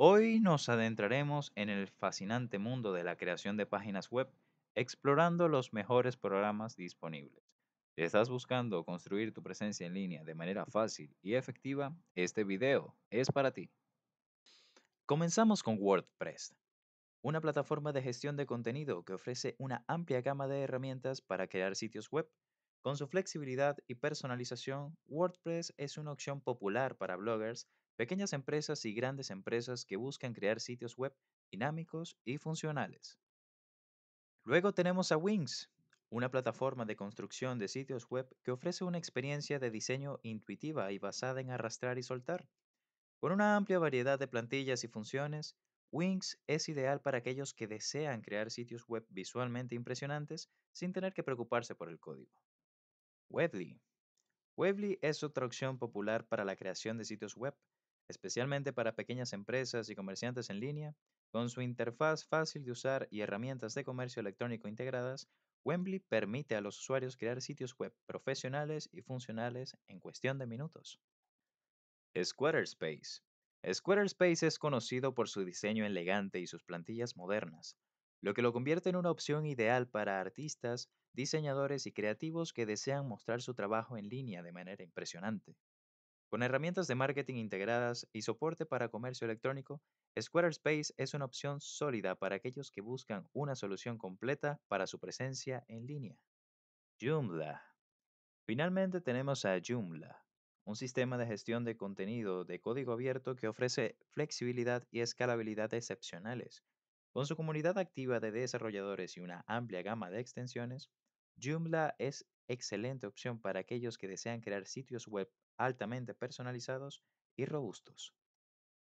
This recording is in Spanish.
Hoy nos adentraremos en el fascinante mundo de la creación de páginas web, explorando los mejores programas disponibles. Si estás buscando construir tu presencia en línea de manera fácil y efectiva, este video es para ti. Comenzamos con WordPress, una plataforma de gestión de contenido que ofrece una amplia gama de herramientas para crear sitios web. Con su flexibilidad y personalización, WordPress es una opción popular para bloggers pequeñas empresas y grandes empresas que buscan crear sitios web dinámicos y funcionales. Luego tenemos a Wings, una plataforma de construcción de sitios web que ofrece una experiencia de diseño intuitiva y basada en arrastrar y soltar. Con una amplia variedad de plantillas y funciones, Wings es ideal para aquellos que desean crear sitios web visualmente impresionantes sin tener que preocuparse por el código. Webly. Webly es otra opción popular para la creación de sitios web, especialmente para pequeñas empresas y comerciantes en línea, con su interfaz fácil de usar y herramientas de comercio electrónico integradas, Wembley permite a los usuarios crear sitios web profesionales y funcionales en cuestión de minutos. Squarespace. Squarespace es conocido por su diseño elegante y sus plantillas modernas, lo que lo convierte en una opción ideal para artistas, diseñadores y creativos que desean mostrar su trabajo en línea de manera impresionante. Con herramientas de marketing integradas y soporte para comercio electrónico, Squarespace es una opción sólida para aquellos que buscan una solución completa para su presencia en línea. Joomla. Finalmente tenemos a Joomla, un sistema de gestión de contenido de código abierto que ofrece flexibilidad y escalabilidad excepcionales. Con su comunidad activa de desarrolladores y una amplia gama de extensiones, Joomla es excelente opción para aquellos que desean crear sitios web altamente personalizados y robustos.